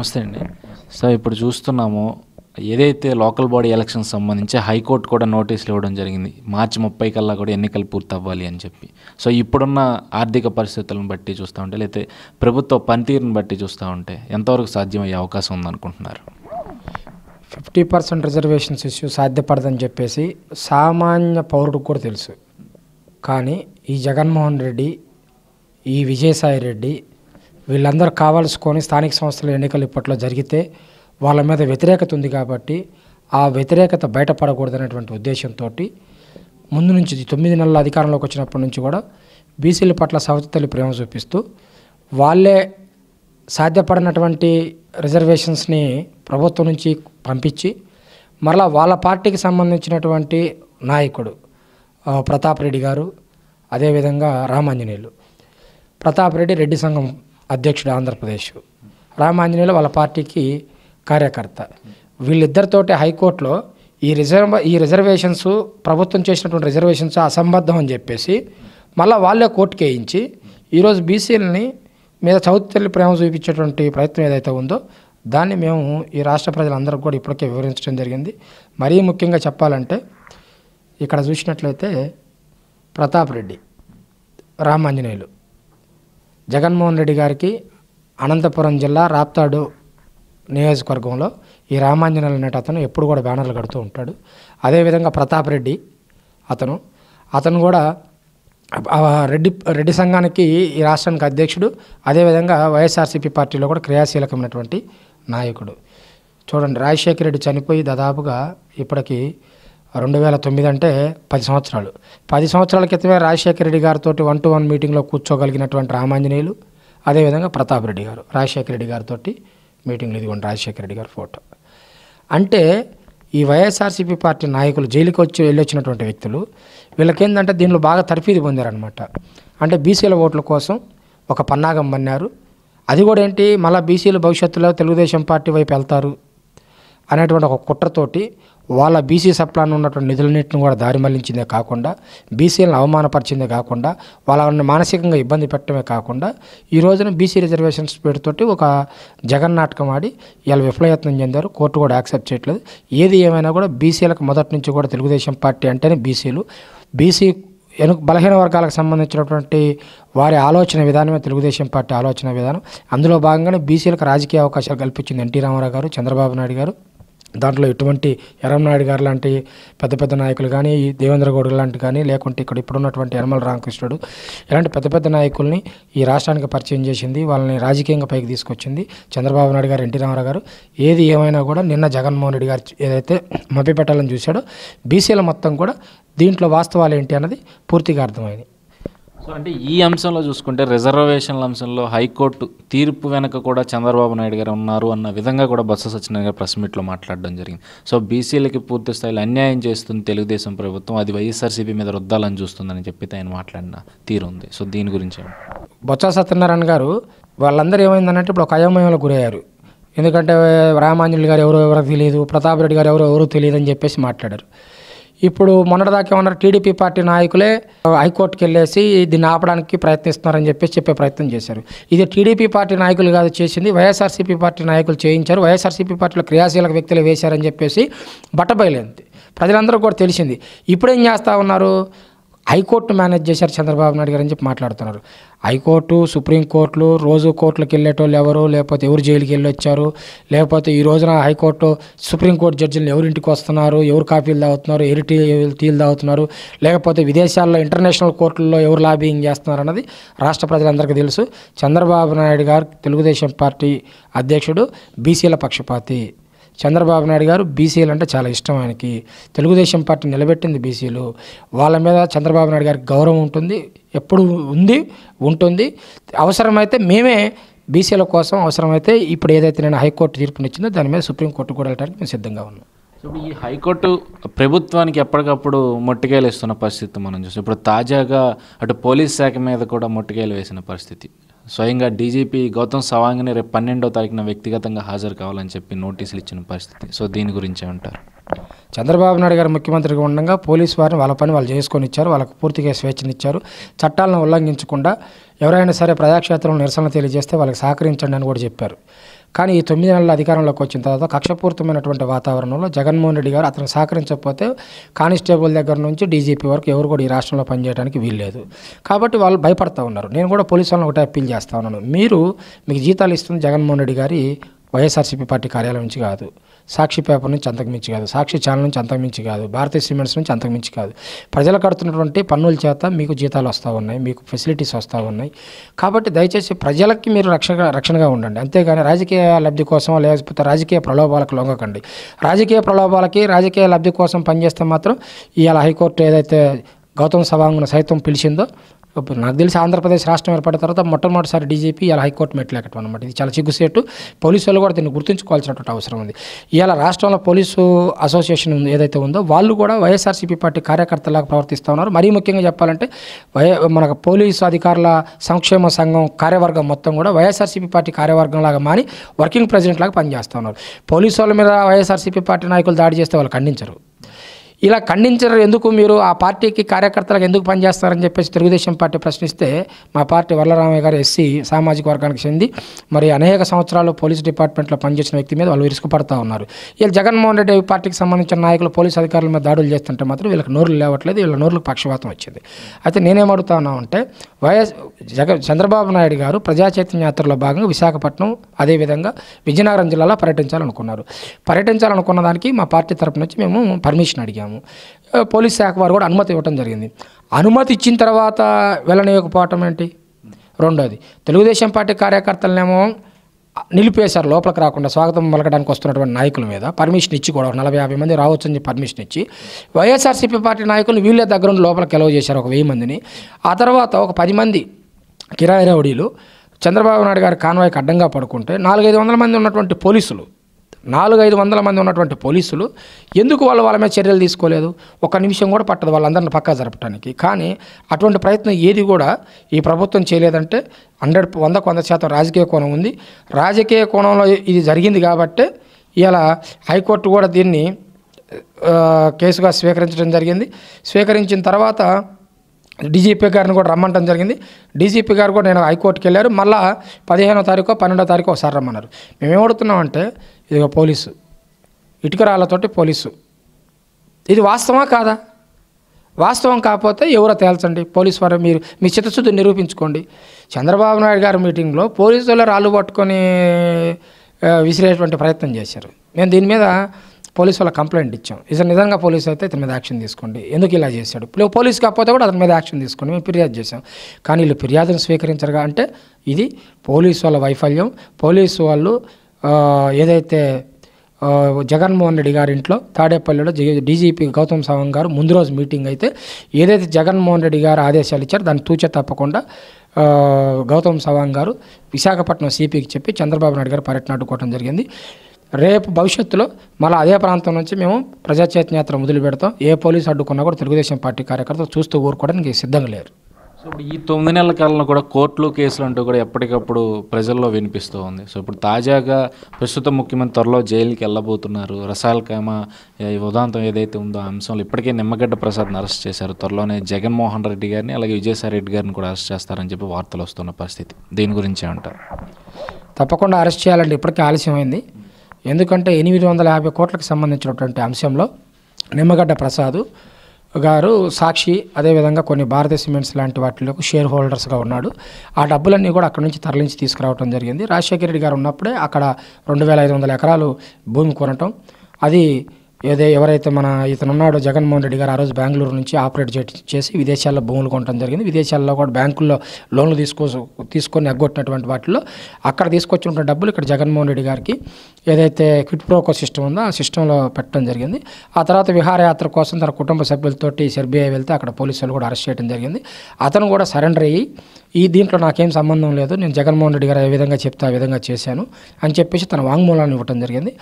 నమస్తే అండి సార్ ఇప్పుడు చూస్తున్నాము ఏదైతే లోకల్ బాడీ ఎలక్షన్ సంబంధించి హైకోర్టు కూడా నోటీసులు ఇవ్వడం జరిగింది మార్చి ముప్పై కల్లా కూడా ఎన్నికలు పూర్తి అవ్వాలి అని చెప్పి సో ఇప్పుడున్న ఆర్థిక పరిస్థితులను బట్టి చూస్తూ ఉంటే లేకపోతే ప్రభుత్వ పనితీరుని బట్టి చూస్తూ ఉంటే ఎంతవరకు సాధ్యమయ్యే అవకాశం ఉందనుకుంటున్నారు ఫిఫ్టీ పర్సెంట్ రిజర్వేషన్స్ ఇష్యూ సాధ్యపడదని చెప్పేసి సామాన్య పౌరుడికి కూడా తెలుసు కానీ ఈ జగన్మోహన్ రెడ్డి ఈ విజయసాయి రెడ్డి వీళ్ళందరూ కావాల్సుకొని స్థానిక సంస్థల ఎన్నికలు ఇప్పట్లో జరిగితే వాళ్ళ మీద వ్యతిరేకత ఉంది కాబట్టి ఆ వ్యతిరేకత బయటపడకూడదనేటువంటి ఉద్దేశంతో ముందు నుంచి తొమ్మిది నెలల అధికారంలోకి వచ్చినప్పటి నుంచి కూడా బీసీల పట్ల సవతతలు ప్రేమ చూపిస్తూ వాళ్ళే సాధ్యపడినటువంటి రిజర్వేషన్స్ని ప్రభుత్వం నుంచి పంపించి మరలా వాళ్ళ పార్టీకి సంబంధించినటువంటి నాయకుడు ప్రతాప్ రెడ్డి గారు అదేవిధంగా రామాంజనేయులు ప్రతాప్ రెడ్డి రెడ్డి సంఘం అధ్యక్షుడు ఆంధ్రప్రదేశ్ రామాంజనేయులు వాళ్ళ పార్టీకి కార్యకర్త వీళ్ళిద్దరితోటి హైకోర్టులో ఈ రిజర్వ్ ఈ రిజర్వేషన్స్ ప్రభుత్వం చేసినటువంటి రిజర్వేషన్స్ అసంబద్ధం అని చెప్పేసి మళ్ళీ వాళ్ళే కోర్టు కేయించి ఈరోజు బీసీలని మీద చౌతల్లి ప్రేమ చూపించేటువంటి ప్రయత్నం ఏదైతే ఉందో దాన్ని మేము ఈ రాష్ట్ర ప్రజలందరికీ కూడా ఇప్పటికే వివరించడం జరిగింది మరీ ముఖ్యంగా చెప్పాలంటే ఇక్కడ చూసినట్లయితే ప్రతాప్ రెడ్డి రామాంజనేయులు జగన్మోహన్ రెడ్డి గారికి అనంతపురం జిల్లా రాప్తాడు నియోజకవర్గంలో ఈ రామాంజనేయులు అనేటి అతను ఎప్పుడు కూడా బ్యానర్లు కడుతూ ఉంటాడు అదేవిధంగా ప్రతాప్ రెడ్డి అతను అతను కూడా రెడ్డి రెడ్డి సంఘానికి ఈ రాష్ట్రానికి అధ్యక్షుడు అదేవిధంగా వైఎస్ఆర్సీపీ పార్టీలో కూడా క్రియాశీలకమైనటువంటి నాయకుడు చూడండి రాజశేఖర రెడ్డి చనిపోయి దాదాపుగా ఇప్పటికీ రెండు వేల తొమ్మిది అంటే పది సంవత్సరాలు పది సంవత్సరాల క్రితమే రాజశేఖర రెడ్డి గారితో వన్ టు వన్ మీటింగ్లో కూర్చోగలిగినటువంటి రామాంజనేయులు అదేవిధంగా ప్రతాప్ రెడ్డి గారు రాజశేఖర రెడ్డి గారితో మీటింగ్లు ఇదిగోండి రాజశేఖర రెడ్డి గారి ఫోటో అంటే ఈ వైఎస్ఆర్సీపీ పార్టీ నాయకులు జైలుకి వచ్చి వెళ్ళొచ్చినటువంటి వ్యక్తులు వీళ్ళకేందంటే దీనిలో బాగా తర్ఫీదు పొందారనమాట అంటే బీసీల ఓట్ల కోసం ఒక పన్నాగం పన్నారు అది కూడా ఏంటి మళ్ళీ బీసీలు భవిష్యత్తులో తెలుగుదేశం పార్టీ వైపు వెళ్తారు అనేటువంటి ఒక కుట్రతోటి వాళ్ళ బీసీ సప్లాన్ ఉన్నటువంటి నిధులన్నింటిని కూడా దారి మళ్లించిందే కాకుండా బీసీలను అవమానపరిచిందే కాకుండా వాళ్ళని మానసికంగా ఇబ్బంది పెట్టడమే కాకుండా ఈ రోజున బీసీ రిజర్వేషన్స్ పేరుతోటి ఒక జగన్ నాటకం ఆడి వాళ్ళు విఫలయత్నం చెందారు కోర్టు కూడా యాక్సెప్ట్ చేయట్లేదు ఏది ఏమైనా కూడా బీసీలకు మొదటి నుంచి కూడా తెలుగుదేశం పార్టీ అంటేనే బీసీలు బీసీ వెనుక బలహీన వర్గాలకు సంబంధించినటువంటి వారి ఆలోచన విధానమే తెలుగుదేశం పార్టీ ఆలోచన విధానం అందులో భాగంగానే బీసీలకు రాజకీయ అవకాశాలు కల్పించింది ఎన్టీ రామారావు గారు చంద్రబాబు నాయుడు గారు దాంట్లో ఎటువంటి ఎర్రంనాయుడు గారు లాంటి పెద్ద పెద్ద నాయకులు కానీ ఈ దేవేంద్ర గౌడ్ లాంటి కానీ లేకుంటే ఇక్కడ ఇప్పుడున్నటువంటి యనమల రామకృష్ణుడు ఇలాంటి పెద్ద పెద్ద నాయకుల్ని ఈ రాష్ట్రానికి పరిచయం చేసింది వాళ్ళని రాజకీయంగా పైకి తీసుకొచ్చింది చంద్రబాబు నాయుడు గారు ఎన్టీ రామారావు గారు ఏది ఏమైనా కూడా నిన్న జగన్మోహన్ రెడ్డి గారు ఏదైతే మభ్యపెట్టాలని చూశాడో బీసీల మొత్తం కూడా దీంట్లో వాస్తవాలు ఏంటి అన్నది పూర్తిగా అర్థమైంది అంటే ఈ అంశంలో చూసుకుంటే రిజర్వేషన్ల అంశంలో హైకోర్టు తీర్పు వెనక కూడా చంద్రబాబు నాయుడు గారు ఉన్నారు అన్న విధంగా కూడా బొత్స సత్యనారాయణ గారు ప్రెస్ మీట్లో మాట్లాడడం జరిగింది సో బీసీలకి పూర్తి స్థాయిలో అన్యాయం చేస్తుంది తెలుగుదేశం ప్రభుత్వం అది వైఎస్ఆర్సీపీ మీద రుద్దాలని చూస్తుందని చెప్పితే ఆయన మాట్లాడిన తీరు ఉంది సో దీని గురించి బొత్స సత్యనారాయణ గారు వాళ్ళందరూ ఏమైందనంటే ఇప్పుడు ఒక అయోమయంలో గురయ్యారు ఎందుకంటే రామాంజులు గారు ఎవరో ఎవరో తెలియదు ప్రతాప్ రెడ్డి గారు ఎవరో ఎవరో తెలియదు అని చెప్పేసి మాట్లాడారు ఇప్పుడు మొన్నటిదాకా ఏమన్నారు టీడీపీ పార్టీ నాయకులే హైకోర్టుకు వెళ్ళేసి దీన్ని ఆపడానికి ప్రయత్నిస్తున్నారని చెప్పేసి చెప్పే ప్రయత్నం చేశారు ఇది టీడీపీ పార్టీ నాయకులు కాదు చేసింది వైఎస్ఆర్సీపీ పార్టీ నాయకులు చేయించారు వైఎస్ఆర్సీపీ పార్టీలో క్రియాశీలక వ్యక్తులు వేశారని చెప్పేసి బట్టబయలేంది ప్రజలందరూ కూడా తెలిసింది ఇప్పుడేం చేస్తూ ఉన్నారు హైకోర్టు మేనేజ్ చేశారు చంద్రబాబు నాయుడు గారు అని చెప్పి మాట్లాడుతున్నారు హైకోర్టు సుప్రీంకోర్టులు రోజు కోర్టులకు వెళ్ళేటోళ్ళు ఎవరు లేకపోతే ఎవరు జైలుకి వచ్చారు లేకపోతే ఈ రోజున హైకోర్టు సుప్రీంకోర్టు జడ్జిలు ఎవరు ఇంటికి వస్తున్నారు ఎవరు కాపీలు తాగుతున్నారు ఎవరు టీ టీలు తాగుతున్నారు లేకపోతే విదేశాల్లో ఇంటర్నేషనల్ కోర్టుల్లో ఎవరు లాబింగ్ చేస్తున్నారు అన్నది రాష్ట్ర ప్రజలందరికీ తెలుసు చంద్రబాబు నాయుడు గారు తెలుగుదేశం పార్టీ అధ్యక్షుడు బీసీల పక్షపాతి చంద్రబాబు నాయుడు గారు బీసీలు అంటే చాలా ఇష్టం ఆయనకి తెలుగుదేశం పార్టీ నిలబెట్టింది బీసీలు వాళ్ళ మీద చంద్రబాబు నాయుడు గారికి గౌరవం ఉంటుంది ఎప్పుడు ఉంది ఉంటుంది అవసరమైతే మేమే బీసీల కోసం అవసరమైతే ఇప్పుడు ఏదైతే నేను హైకోర్టు తీర్పునిచ్చిందో దాని మీద సుప్రీంకోర్టు కూడా వెళ్ళడానికి మేము సిద్ధంగా ఉన్నాం ఇప్పుడు ఈ హైకోర్టు ప్రభుత్వానికి ఎప్పటికప్పుడు మొట్టికాయలు ఇస్తున్న పరిస్థితి మనం చూస్తాం ఇప్పుడు తాజాగా అటు పోలీస్ శాఖ మీద కూడా మొట్టికాయలు వేసిన పరిస్థితి స్వయంగా డీజీపీ గౌతమ్ సవాంగ్ని రేపు పన్నెండో తారీఖున వ్యక్తిగతంగా హాజరు కావాలని చెప్పి నోటీసులు ఇచ్చిన పరిస్థితి సో దీని గురించి ఉంటారు చంద్రబాబు నాయుడు గారు ముఖ్యమంత్రిగా ఉండగా పోలీసు వారిని వాళ్ళ పని వాళ్ళు చేసుకొని ఇచ్చారు వాళ్ళకు పూర్తిగా స్వేచ్ఛనిచ్చారు చట్టాలను ఉల్లంఘించకుండా ఎవరైనా సరే ప్రజాక్షేత్రంలో నిరసన తెలియజేస్తే వాళ్ళకి సహకరించండి అని కూడా చెప్పారు కానీ ఈ తొమ్మిది నెలల అధికారంలోకి వచ్చిన తర్వాత కక్షపూరితమైనటువంటి వాతావరణంలో జగన్మోహన్ రెడ్డి గారు అతను సహకరించకపోతే కానిస్టేబుల్ దగ్గర నుంచి డీజీపీ వరకు ఎవరు కూడా ఈ రాష్ట్రంలో పనిచేయడానికి వీల్లేదు కాబట్టి వాళ్ళు భయపడతా ఉన్నారు నేను కూడా పోలీసు వాళ్ళని ఒకటే అప్పీల్ చేస్తా ఉన్నాను మీరు మీకు జీతాలు ఇస్తుంది జగన్మోహన్ రెడ్డి గారి వైఎస్ఆర్సీపీ పార్టీ కార్యాలయం నుంచి కాదు సాక్షి పేపర్ నుంచి అంతకుమించి కాదు సాక్షి ఛానల్ నుంచి అంతకుమించి కాదు భారతీయ సిమెంట్స్ నుంచి అంతకుమించి కాదు ప్రజలు కడుతున్నటువంటి పన్నుల చేత మీకు జీతాలు వస్తూ ఉన్నాయి మీకు ఫెసిలిటీస్ వస్తూ ఉన్నాయి కాబట్టి దయచేసి ప్రజలకి మీరు రక్షణ రక్షణగా ఉండండి అంతేగాని రాజకీయ లబ్ధి కోసం లేకపోతే రాజకీయ ప్రలోభాలకు లొంగకండి రాజకీయ ప్రలోభాలకి రాజకీయ లబ్ధి కోసం పనిచేస్తే మాత్రం ఇవాళ హైకోర్టు ఏదైతే గౌతమ్ సవాంగ్ను సైతం పిలిచిందో నాకు తెలిసి ఆంధ్రప్రదేశ్ రాష్ట్రం ఏర్పడిన తర్వాత మొట్టమొదటిసారి డీజీపీ ఇలా హైకోర్టు మెట్లెక్కటం అనమాట ఇది చాలా చిగ్గుసేటు పోలీసు వాళ్ళు కూడా దీన్ని గుర్తుంచుకోవాల్సినటువంటి అవసరం ఉంది ఇలా రాష్ట్రంలో పోలీసు అసోసియేషన్ ఏదైతే ఉందో వాళ్ళు కూడా వైఎస్ఆర్సీపీ పార్టీ కార్యకర్తలాగా ప్రవర్తిస్తూ ఉన్నారు మరీ ముఖ్యంగా చెప్పాలంటే వై మనకు పోలీసు అధికారుల సంక్షేమ సంఘం కార్యవర్గం మొత్తం కూడా వైఎస్ఆర్సీపీ పార్టీ కార్యవర్గం లాగా మాని వర్కింగ్ ప్రెసిడెంట్ లాగా పనిచేస్తూ ఉన్నారు పోలీసు వాళ్ళ మీద వైఎస్ఆర్సీపీ పార్టీ నాయకులు దాడి చేస్తే వాళ్ళు ఖండించరు ఇలా ఖండించరు ఎందుకు మీరు ఆ పార్టీకి కార్యకర్తలకు ఎందుకు పనిచేస్తారని చెప్పేసి తెలుగుదేశం పార్టీ ప్రశ్నిస్తే మా పార్టీ వరలరామయ్య గారు ఎస్సీ సామాజిక వర్గానికి చెంది మరి అనేక సంవత్సరాలు పోలీస్ డిపార్ట్మెంట్లో పనిచేసిన వ్యక్తి మీద వాళ్ళు విరుసుకు పడతా ఉన్నారు వీళ్ళు జగన్మోహన్ రెడ్డి పార్టీకి సంబంధించిన నాయకులు పోలీస్ అధికారుల మీద దాడులు చేస్తుంటే మాత్రం వీళ్ళకి నోరులు లేవట్లేదు వీళ్ళ నోరులకు పక్షపాతం వచ్చింది అయితే నేనేమడుగుతా ఉన్నా అంటే వైఎస్ జగ చంద్రబాబు నాయుడు గారు ప్రజాచైతన్య యాత్రలో భాగంగా విశాఖపట్నం అదేవిధంగా విజయనగరం జిల్లాలో పర్యటించాలనుకున్నారు పర్యటించాలనుకున్న దానికి మా పార్టీ తరపు నుంచి మేము పర్మిషన్ అడిగాము చేశాము పోలీస్ శాఖ వారు కూడా అనుమతి ఇవ్వడం జరిగింది అనుమతి ఇచ్చిన తర్వాత వెళ్ళనివ్వకపోవటం ఏంటి రెండోది తెలుగుదేశం పార్టీ కార్యకర్తలనేమో నిలిపేశారు లోపలికి రాకుండా స్వాగతం పలకడానికి వస్తున్నటువంటి నాయకుల మీద పర్మిషన్ ఇచ్చి కూడా నలభై యాభై మంది రావచ్చు అని పర్మిషన్ ఇచ్చి వైఎస్ఆర్సీపీ పార్టీ నాయకులు వీళ్ళే దగ్గర ఉండి లోపలికి ఎలవ చేశారు ఒక వెయ్యి మందిని ఆ తర్వాత ఒక పది మంది కిరాయి రౌడీలు చంద్రబాబు నాయుడు గారి కాన్వాయ్కి అడ్డంగా పడుకుంటే నాలుగైదు వందల మంది ఉన్నటువంటి పోలీసులు నాలుగు ఐదు వందల మంది ఉన్నటువంటి పోలీసులు ఎందుకు వాళ్ళు వాళ్ళ మీద చర్యలు తీసుకోలేదు ఒక నిమిషం కూడా పట్టదు వాళ్ళందరిని పక్కా జరపడానికి కానీ అటువంటి ప్రయత్నం ఏది కూడా ఈ ప్రభుత్వం చేయలేదంటే హండ్రెడ్ వందకు వంద శాతం రాజకీయ కోణం ఉంది రాజకీయ కోణంలో ఇది జరిగింది కాబట్టి ఇలా హైకోర్టు కూడా దీన్ని కేసుగా స్వీకరించడం జరిగింది స్వీకరించిన తర్వాత డీజీపీ గారిని కూడా రమ్మంటం జరిగింది డీజీపీ గారు కూడా నేను హైకోర్టుకి వెళ్ళారు మళ్ళా పదిహేనో తారీఖు పన్నెండో తారీఖు ఒకసారి రమ్మన్నారు మేమేం అంటే ఇది ఒక పోలీసు ఇటుకరాళ్ళతోటి పోలీసు ఇది వాస్తవా కాదా వాస్తవం కాకపోతే ఎవరో తేల్చండి పోలీస్ వారు మీరు మీ చిత్తశుద్ధి నిరూపించుకోండి చంద్రబాబు నాయుడు గారి మీటింగ్లో పోలీసులు రాళ్ళు పట్టుకొని విసిరేటువంటి ప్రయత్నం చేశారు మేము దీని మీద పోలీస్ వాళ్ళ కంప్లైంట్ ఇచ్చాం ఇతను నిజంగా పోలీసు అయితే ఇతని మీద యాక్షన్ తీసుకోండి ఎందుకు ఇలా చేశాడు ఇప్పుడు పోలీసు కాకపోతే కూడా అతని మీద యాక్షన్ తీసుకోండి మేము ఫిర్యాదు చేసాం కానీ వీళ్ళు ఫిర్యాదును స్వీకరించరుగా అంటే ఇది పోలీసు వాళ్ళ వైఫల్యం పోలీసు వాళ్ళు ఏదైతే జగన్మోహన్ రెడ్డి గారి ఇంట్లో తాడేపల్లిలో డీజీపీ గౌతమ్ సవంగ్ గారు ముందు రోజు మీటింగ్ అయితే ఏదైతే జగన్మోహన్ రెడ్డి గారు ఆదేశాలు ఇచ్చారో దాన్ని తూచ తప్పకుండా గౌతమ్ సవాంగ్ గారు విశాఖపట్నం సిపికి చెప్పి చంద్రబాబు నాయుడు గారు పర్యటన అడ్డుకోవడం జరిగింది రేపు భవిష్యత్తులో మళ్ళీ అదే ప్రాంతం నుంచి మేము ప్రజా చైతన్యాత్ర మొదలు పెడతాం ఏ పోలీసు అడ్డుకున్నా కూడా తెలుగుదేశం పార్టీ కార్యకర్తలు చూస్తూ ఊరుకోవడానికి సిద్ధంగా లేరు సో ఇప్పుడు ఈ తొమ్మిది నెలల కాలంలో కూడా కోర్టులు కేసులు అంటూ కూడా ఎప్పటికప్పుడు ప్రజల్లో వినిపిస్తూ ఉంది సో ఇప్పుడు తాజాగా ప్రస్తుత ముఖ్యమంత్రి త్వరలో జైలుకి వెళ్ళబోతున్నారు రసాయల కామ ఉదాంతం ఏదైతే ఉందో ఆ అంశంలో ఇప్పటికే నిమ్మగడ్డ ప్రసాద్ని అరెస్ట్ చేశారు త్వరలోనే జగన్మోహన్ రెడ్డి గారిని అలాగే విజయసాయి రెడ్డి గారిని కూడా అరెస్ట్ చేస్తారని చెప్పి వార్తలు వస్తున్న పరిస్థితి దీని గురించే అంటారు తప్పకుండా అరెస్ట్ చేయాలంటే ఇప్పటికే ఆలస్యమైంది ఎందుకంటే ఎనిమిది వందల యాభై కోట్లకు సంబంధించినటువంటి అంశంలో నిమ్మగడ్డ ప్రసాద్ గారు సాక్షి అదేవిధంగా కొన్ని భారతీయ సిమెంట్స్ లాంటి వాటిలో షేర్ హోల్డర్స్గా ఉన్నాడు ఆ డబ్బులన్నీ కూడా అక్కడ నుంచి తరలించి తీసుకురావడం జరిగింది రాజశేఖర రెడ్డి గారు ఉన్నప్పుడే అక్కడ రెండు వేల ఐదు వందల ఎకరాలు భూమి కొనటం అది ఏదే ఎవరైతే మన ఇతను ఉన్నాడో జగన్మోహన్ రెడ్డి గారు ఆ రోజు బెంగళూరు నుంచి ఆపరేట్ చేసి విదేశాల్లో భూములు కొనడం జరిగింది విదేశాల్లో కూడా బ్యాంకుల్లో లోన్లు తీసుకో తీసుకొని ఎగ్గొట్టినటువంటి వాటిలో అక్కడ తీసుకొచ్చినటువంటి డబ్బులు ఇక్కడ జగన్మోహన్ రెడ్డి గారికి ఏదైతే క్విట్ ప్రోకో సిస్టమ్ ఉందో ఆ సిస్టంలో పెట్టడం జరిగింది ఆ తర్వాత విహారయాత్ర కోసం తన కుటుంబ సభ్యులతోటి సెర్బియా వెళ్తే అక్కడ పోలీసులు కూడా అరెస్ట్ చేయడం జరిగింది అతను కూడా సరెండర్ అయ్యి ఈ దీంట్లో నాకేం సంబంధం లేదు నేను జగన్మోహన్ రెడ్డి గారు ఏ విధంగా చెప్తే ఆ విధంగా చేశాను అని చెప్పేసి తన వాంగ్మూలాన్ని ఇవ్వడం జరిగింది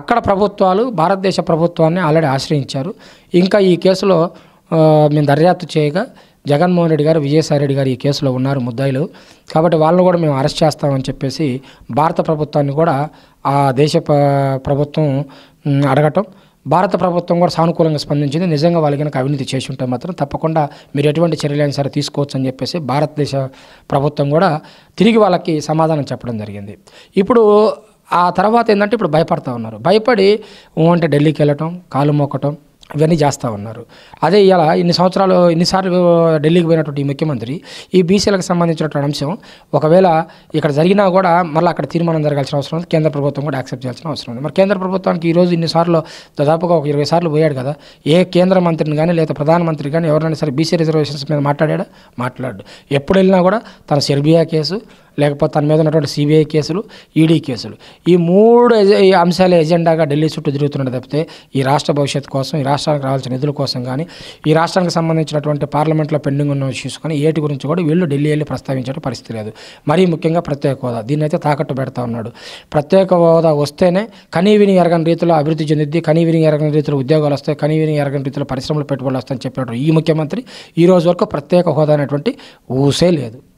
అక్కడ ప్రభుత్వాలు భారతదేశ ప్రభుత్వం ప్రభుత్వాన్ని ఆల్రెడీ ఆశ్రయించారు ఇంకా ఈ కేసులో మేము దర్యాప్తు చేయగా జగన్మోహన్ రెడ్డి గారు విజయసాయి రెడ్డి గారు ఈ కేసులో ఉన్నారు ముద్దాయిలు కాబట్టి వాళ్ళని కూడా మేము అరెస్ట్ చేస్తామని చెప్పేసి భారత ప్రభుత్వాన్ని కూడా ఆ దేశ ప్రభుత్వం అడగటం భారత ప్రభుత్వం కూడా సానుకూలంగా స్పందించింది నిజంగా వాళ్ళు కనుక అవినీతి చేసి ఉంటే మాత్రం తప్పకుండా మీరు ఎటువంటి చర్యలైనా సరే తీసుకోవచ్చు అని చెప్పేసి భారతదేశ ప్రభుత్వం కూడా తిరిగి వాళ్ళకి సమాధానం చెప్పడం జరిగింది ఇప్పుడు ఆ తర్వాత ఏంటంటే ఇప్పుడు భయపడతా ఉన్నారు భయపడి అంటే ఢిల్లీకి వెళ్ళటం కాలు మోకటం ఇవన్నీ చేస్తూ ఉన్నారు అదే ఇలా ఇన్ని సంవత్సరాలు ఇన్నిసార్లు ఢిల్లీకి పోయినటువంటి ఈ ముఖ్యమంత్రి ఈ బీసీలకు సంబంధించినటువంటి అంశం ఒకవేళ ఇక్కడ జరిగినా కూడా మళ్ళీ అక్కడ తీర్మానం జరగాల్సిన అవసరం ఉంది కేంద్ర ప్రభుత్వం కూడా యాక్సెప్ట్ చేయాల్సిన అవసరం ఉంది మరి కేంద్ర ప్రభుత్వానికి ఈరోజు ఇన్నిసార్లు దాదాపుగా ఒక ఇరవై సార్లు పోయాడు కదా ఏ కేంద్ర మంత్రిని కానీ లేదా ప్రధానమంత్రి కానీ ఎవరైనా సరే బీసీ రిజర్వేషన్స్ మీద మాట్లాడాడు మాట్లాడు ఎప్పుడు వెళ్ళినా కూడా తన సెర్బియా కేసు లేకపోతే తన మీద ఉన్నటువంటి సిబిఐ కేసులు ఈడీ e కేసులు ఈ మూడు ఈ అంశాల ఎజెండాగా ఢిల్లీ చుట్టూ తిరుగుతున్నట్టు తప్పితే ఈ రాష్ట్ర భవిష్యత్తు కోసం ఈ రాష్ట్రానికి రావాల్సిన నిధుల కోసం కానీ ఈ రాష్ట్రానికి సంబంధించినటువంటి పార్లమెంట్లో పెండింగ్ ఉన్న ఇష్యూస్ ఏటి గురించి కూడా వీళ్ళు ఢిల్లీ వెళ్ళి ప్రస్తావించే పరిస్థితి లేదు మరీ ముఖ్యంగా ప్రత్యేక హోదా దీన్ని అయితే తాకట్టు పెడతా ఉన్నాడు ప్రత్యేక హోదా వస్తేనే విని ఎరగని రీతిలో అభివృద్ధి చెందిద్ది విని ఎరగని రీతిలో ఉద్యోగాలు వస్తాయి విని ఎరగని రీతిలో పరిశ్రమలు పెట్టుబడులు వస్తాయని చెప్పినట్టు ఈ ముఖ్యమంత్రి ఈ రోజు వరకు ప్రత్యేక హోదా అనేటువంటి ఊసే లేదు